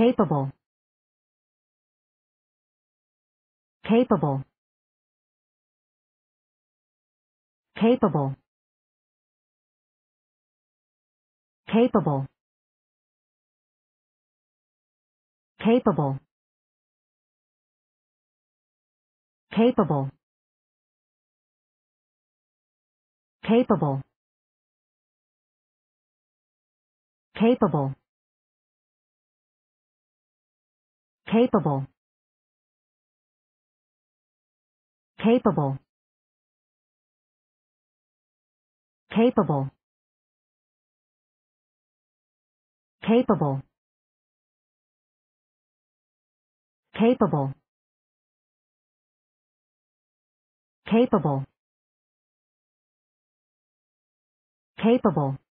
capable capable capable capable capable capable capable capable capable capable capable capable capable capable capable